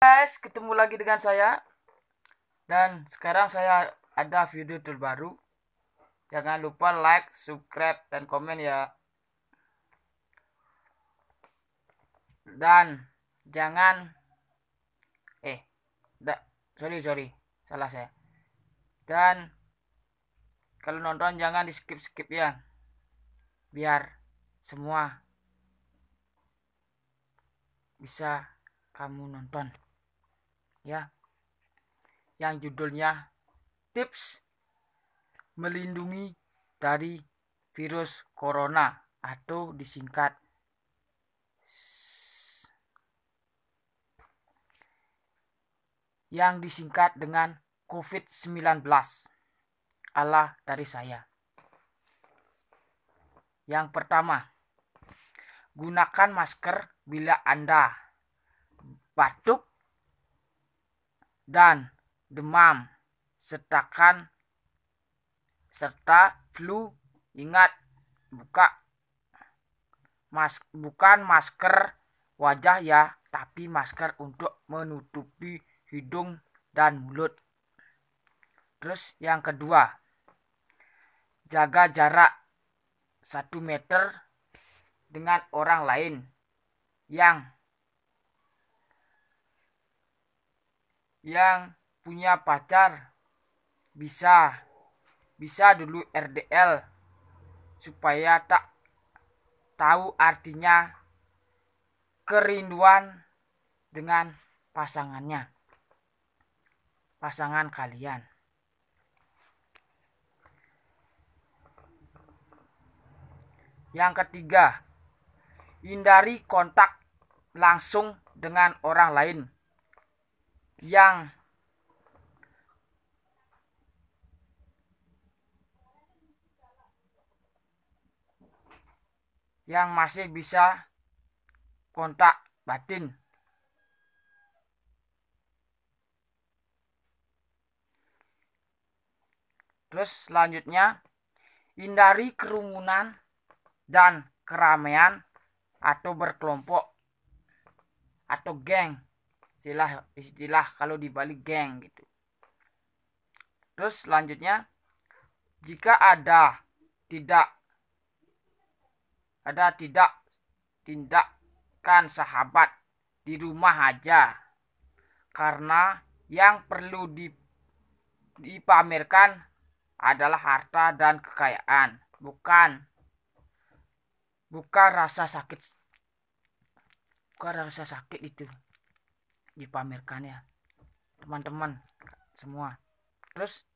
guys, ketemu lagi dengan saya Dan sekarang saya ada video terbaru Jangan lupa like, subscribe, dan komen ya Dan jangan Eh, da, sorry, sorry, salah saya Dan kalau nonton jangan di skip-skip ya Biar semua bisa kamu nonton ya yang judulnya tips melindungi dari virus corona atau disingkat yang disingkat dengan COVID-19 Allah dari saya. Yang pertama, gunakan masker bila Anda batuk, dan demam, sertakan serta flu. Ingat, buka mas, bukan masker wajah ya, tapi masker untuk menutupi hidung dan mulut. Terus yang kedua, jaga jarak satu meter dengan orang lain yang yang punya pacar bisa bisa dulu RDL supaya tak tahu artinya kerinduan dengan pasangannya pasangan kalian yang ketiga hindari kontak langsung dengan orang lain yang yang masih bisa kontak batin. Terus selanjutnya hindari kerumunan dan keramaian atau berkelompok atau geng istilah istilah kalau di Bali geng gitu. Terus selanjutnya jika ada tidak ada tidak tindakan sahabat di rumah aja karena yang perlu dipamerkan adalah harta dan kekayaan bukan bukan rasa sakit bukan rasa sakit itu dipamerkannya teman-teman semua terus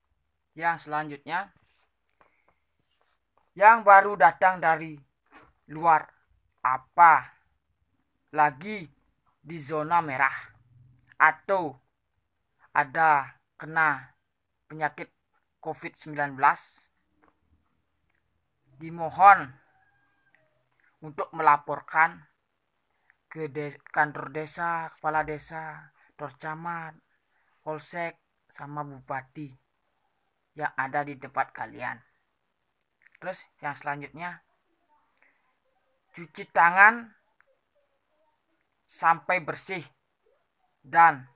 yang selanjutnya yang baru datang dari luar apa lagi di zona merah atau ada kena penyakit COVID-19 dimohon untuk melaporkan ke des kantor desa kepala desa torcamat, polsek sama bupati yang ada di tempat kalian terus yang selanjutnya cuci tangan sampai bersih dan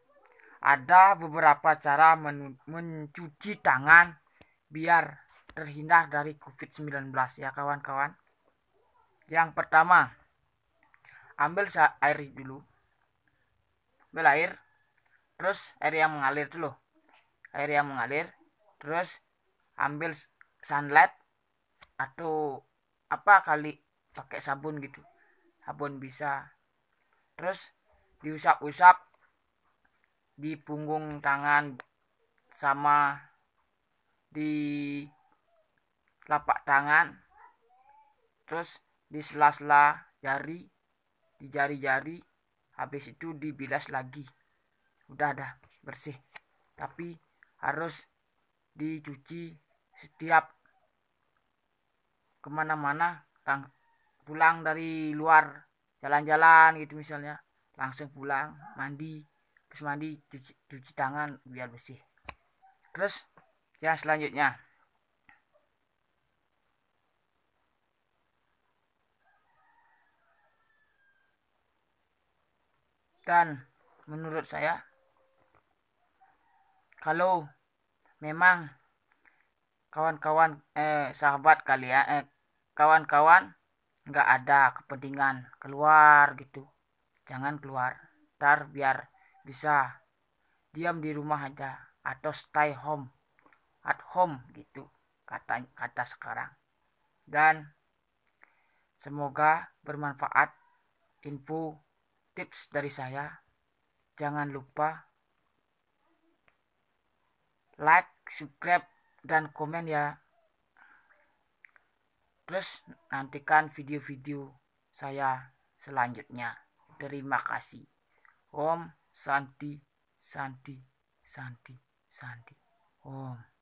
ada beberapa cara men mencuci tangan biar terhindar dari COVID-19 ya kawan-kawan. Yang pertama, ambil air dulu ambil air terus air yang mengalir dulu air yang mengalir terus ambil sunlight atau apa kali pakai sabun gitu sabun bisa terus diusap-usap di punggung tangan sama di lapak tangan terus di sela-sela jari di jari-jari habis itu dibilas lagi udah dah bersih tapi harus dicuci setiap kemana-mana pulang dari luar jalan-jalan gitu misalnya langsung pulang mandi terus mandi cuci, cuci tangan biar bersih terus yang selanjutnya Dan menurut saya kalau memang kawan-kawan eh sahabat kalian ya, eh kawan-kawan nggak ada kepentingan keluar gitu jangan keluar tar biar bisa diam di rumah aja atau stay home at home gitu kata kata sekarang dan semoga bermanfaat info tips dari saya jangan lupa like subscribe dan komen ya terus nantikan video-video saya selanjutnya terima kasih Om Santi Santi Santi Santi Om